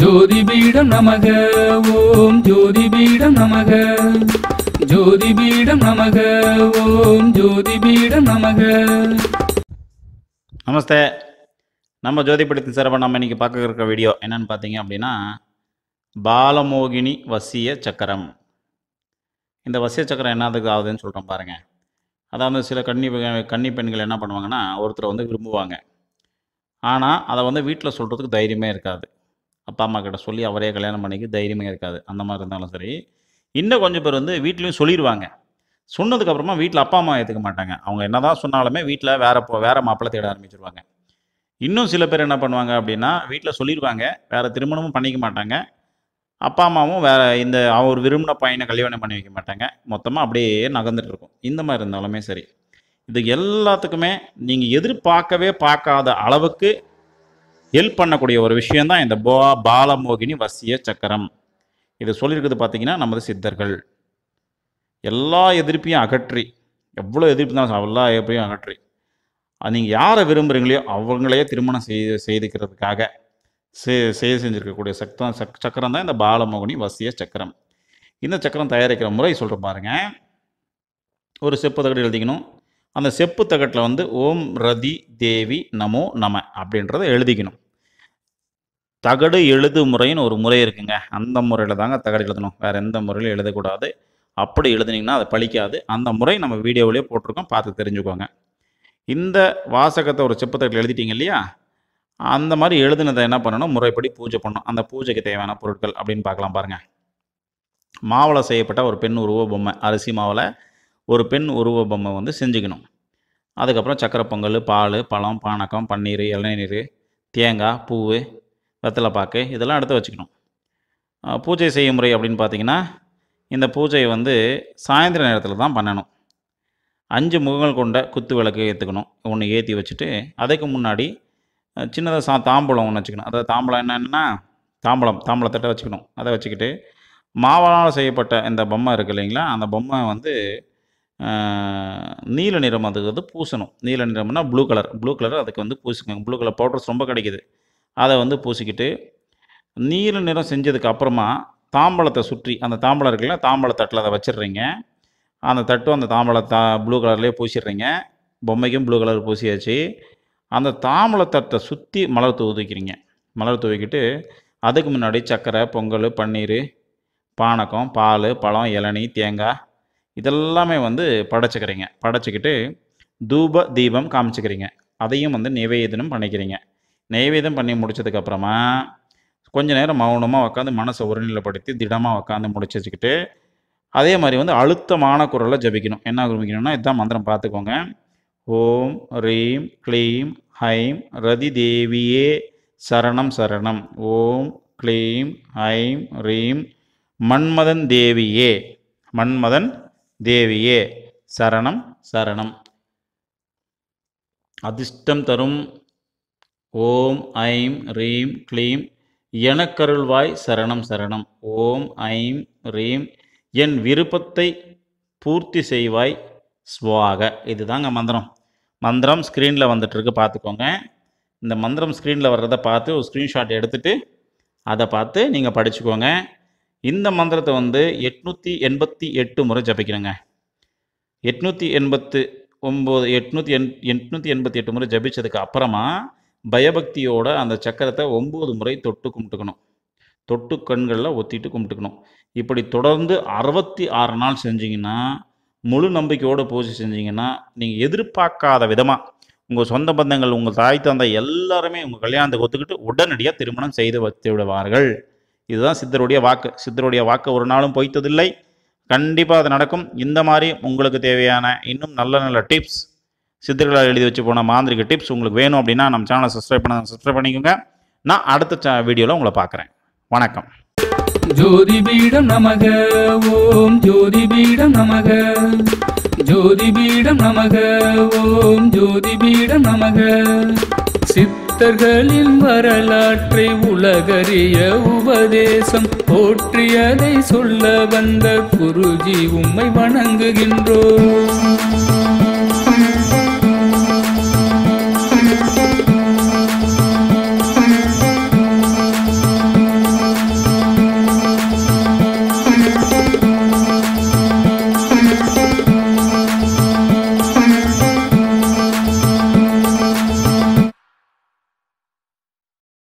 ஜோதி பீடம் நமக ஓம் ஜோதி பீடம் நமக ஜோதி பீடம் நமக ஓம் ஜோதி பீடம் நமக நமஸ்தே நம்ம ஜோதி சிறப்பை நம்ம இன்றைக்கி பார்க்க இருக்கிற வீடியோ என்னன்னு பார்த்தீங்க அப்படின்னா பாலமோகினி வசிய சக்கரம் இந்த வசிய சக்கரம் என்னதுக்கு ஆகுதுன்னு சொல்கிறோம் பாருங்கள் அதாவது சில கன்னி கன்னி பெண்கள் என்ன பண்ணுவாங்கன்னா ஒருத்தரை வந்து விரும்புவாங்க ஆனால் அதை வந்து வீட்டில் சொல்கிறதுக்கு தைரியமே இருக்காது அப்பா அம்மா கிட்ட சொல்லி அவரே கல்யாணம் பண்ணிக்க தைரியமாக இருக்காது அந்த மாதிரி இருந்தாலும் சரி இன்னும் கொஞ்சம் பேர் வந்து வீட்லேயும் சொல்லிடுவாங்க சொன்னதுக்கப்புறமா வீட்டில் அப்பா அம்மா ஏற்றுக்க மாட்டாங்க அவங்க என்ன தான் சொன்னாலுமே வீட்டில் வேற வேற மாப்பிள்ளை தேட ஆரம்பிச்சிருவாங்க இன்னும் சில பேர் என்ன பண்ணுவாங்க அப்படின்னா வீட்டில் சொல்லிடுவாங்க வேறு திருமணமும் பண்ணிக்க மாட்டாங்க அப்பா அம்மாவும் வேறு இந்த அவர் விரும்பின பையனை கல்யாணம் பண்ணி வைக்க மாட்டாங்க மொத்தமாக அப்படியே நகர்ந்துட்டு இருக்கும் இந்த மாதிரி இருந்தாலுமே சரி இது எல்லாத்துக்குமே நீங்கள் எதிர்பார்க்கவே பார்க்காத அளவுக்கு ஹெல்ப் பண்ணக்கூடிய ஒரு விஷயம் தான் இந்த போ பாலமோகினி வசிய சக்கரம் இது சொல்லியிருக்குது பார்த்தீங்கன்னா நமது சித்தர்கள் எல்லா எதிர்ப்பையும் அகற்றி எவ்வளோ எதிர்ப்பு தான் எல்லா எதிர்ப்பையும் அகற்றி நீங்கள் யாரை விரும்புகிறீங்களோ அவங்களையே திருமணம் செய்து செய்துக்கிறதுக்காக செய்ய செஞ்சுருக்கக்கூடிய சக்தம் சக் சக்கரம் தான் இந்த பாலமோகினி வசிய சக்கரம் இந்த சக்கரம் தயாரிக்கிற முறை சொல்கிற பாருங்க ஒரு செப்பு தகடு எழுதிக்கணும் அந்த செப்பு தகட்டில் வந்து ஓம் ரதி தேவி நமோ நம அப்படின்றத எழுதிக்கணும் தகடு எழுது முறைன்னு ஒரு முறை இருக்குங்க அந்த முறையில் தாங்க தகடு எழுதணும் வேறு எந்த முறையிலும் எழுதக்கூடாது அப்படி எழுதுனீங்கன்னா அதை பழிக்காது அந்த முறை நம்ம வீடியோவிலேயே போட்டிருக்கோம் பார்த்து தெரிஞ்சுக்கோங்க இந்த வாசகத்தை ஒரு செப்பத்தட்டில் எழுதிட்டீங்க இல்லையா அந்த மாதிரி எழுதுனதை என்ன பண்ணணும் முறைப்படி பூஜை பண்ணணும் அந்த பூஜைக்கு தேவையான பொருட்கள் அப்படின்னு பார்க்கலாம் பாருங்கள் மாவில் செய்யப்பட்ட ஒரு பெண் உருவ பொம்மை அரிசி மாவில் ஒரு பெண் உருவ பொம்மை வந்து செஞ்சுக்கணும் அதுக்கப்புறம் சக்கரை பொங்கல் பால் பழம் பானக்கம் பன்னீர் இளநீர் தேங்காய் பூ வெத்தலை பாக்கு இதெல்லாம் எடுத்து வச்சுக்கணும் பூஜை செய்யும் முறை அப்படின்னு பார்த்தீங்கன்னா இந்த பூஜையை வந்து சாயந்தர நேரத்தில் தான் பண்ணணும் அஞ்சு முகங்கள் கொண்ட குத்து விளக்கு ஏற்றுக்கணும் ஒன்று ஏற்றி வச்சுட்டு அதுக்கு முன்னாடி சின்னதாக சா தாம்பூலம் ஒன்று வச்சுக்கணும் அதாவது தாம்பளம் என்னென்னா தாம்பளம் தாம்பளத்தட்டை வச்சுக்கணும் அதை வச்சுக்கிட்டு மாவளால் செய்யப்பட்ட இந்த பொம்மை இருக்குது இல்லைங்களா அந்த பொம்மை வந்து நீல நிறம் அதுக்கு வந்து பூசணும் நீல நிறம்னா ப்ளூ கலர் ப்ளூ கலர் அதுக்கு வந்து பூசிக்கணும் ப்ளூ கலர் பவுடர்ஸ் ரொம்ப கிடைக்கிது அதை வந்து பூசிக்கிட்டு நீல நிறம் செஞ்சதுக்கு அப்புறமா தாம்பழத்தை சுற்றி அந்த தாம்பழம் இருக்குல்ல தாம்பழத்தட்டில் அதை வச்சிடுறீங்க அந்த தட்டும் அந்த தாம்பழம் தா ப்ளூ கலர்லேயே பூசிடுறீங்க பொம்மைக்கும் ப்ளூ கலர் பூசியாச்சு அந்த தட்டை சுற்றி மலர் தூவிக்கிறீங்க மலர் தூவிக்கிட்டு அதுக்கு முன்னாடி சர்க்கரை பொங்கல் பன்னீர் பானகம் பால் பழம் இளநி தேங்காய் இதெல்லாமே வந்து படைச்சிக்கிறீங்க படைச்சிக்கிட்டு தூப தீபம் காமிச்சிக்கிறீங்க அதையும் வந்து நிவேதனம் பண்ணிக்கிறீங்க நெய்வேதம் பண்ணி முடித்ததுக்கப்புறமா கொஞ்ச நேரம் மௌனமாக உட்காந்து மனசை ஒருநிலைப்படுத்தி திடமாக உட்காந்து முடிச்சு வச்சுக்கிட்டு அதே மாதிரி வந்து அழுத்தமான குரலில் ஜபிக்கணும் என்ன குறிப்பிக்கணும்னா இதுதான் மந்திரம் பார்த்துக்கோங்க ஓம் ரீம் க்ளீம் ஹைம் ரதி தேவியே சரணம் சரணம் ஓம் க்ளீம் ஹைம் ரீம் மன்மதன் தேவியே மன்மதன் தேவியே சரணம் சரணம் அதிர்ஷ்டம் தரும் ஓம் ஐம் ரீம் க்ளீம் எனக்கருள்வாய் சரணம் சரணம் ஓம் ஐம் ரீம் என் விருப்பத்தை பூர்த்தி செய்வாய் ஸ்வாக இதுதாங்க மந்திரம் மந்திரம் ஸ்க்ரீனில் வந்துட்டுருக்கு பார்த்துக்கோங்க இந்த மந்திரம் ஸ்க்ரீனில் வர்றதை பார்த்து ஒரு ஸ்க்ரீன்ஷாட் எடுத்துகிட்டு அதை பார்த்து நீங்கள் படிச்சுக்கோங்க இந்த மந்திரத்தை வந்து எட்நூற்றி எண்பத்தி எட்டு முறை ஜபிக்கணுங்க எட்நூற்றி எண்பத்து ஒம்பது எட்நூற்றி எண் எட்நூற்றி எண்பத்தி எட்டு முறை ஜபிச்சதுக்கு அப்புறமா பயபக்தியோட அந்த சக்கரத்தை ஒம்பது முறை தொட்டு கும்பிட்டுக்கணும் தொட்டு கண்களில் ஒத்திட்டு கும்பிட்டுக்கணும் இப்படி தொடர்ந்து அறுபத்தி ஆறு நாள் செஞ்சிங்கன்னா முழு நம்பிக்கையோடு பூஜை செஞ்சிங்கன்னா நீங்கள் எதிர்பார்க்காத விதமாக உங்கள் சொந்த பந்தங்கள் உங்கள் தாய் தந்தை எல்லாருமே உங்கள் கல்யாணத்தை ஒத்துக்கிட்டு உடனடியாக திருமணம் செய்து வைத்து விடுவார்கள் இதுதான் சித்தருடைய வாக்கு சித்தருடைய வாக்கு ஒரு நாளும் பொய்த்ததில்லை கண்டிப்பாக அது நடக்கும் இந்த மாதிரி உங்களுக்கு தேவையான இன்னும் நல்ல நல்ல டிப்ஸ் சித்தர்களால் எழுதி வச்சு போன மாந்திரிக டிப்ஸ் உங்களுக்கு வேணும் அப்படின்னா நம்ம சேனலை சப்ஸ்கிரைப் பண்ண சப்ஸ்கிரைப் பண்ணிக்கோங்க நான் அடுத்த வீடியோவில் உங்களை பார்க்குறேன் வணக்கம் ஜோதி பீடம் நமக ஓம் ஜோதி பீடம் நமக ஜோதி பீடம் நமக ஓம் ஜோதி பீடம் நமக சித்தர்களின் வரலாற்றை உலகறிய உபதேசம் போற்றியதை சொல்ல வந்த குருஜி உம்மை வணங்குகின்றோம்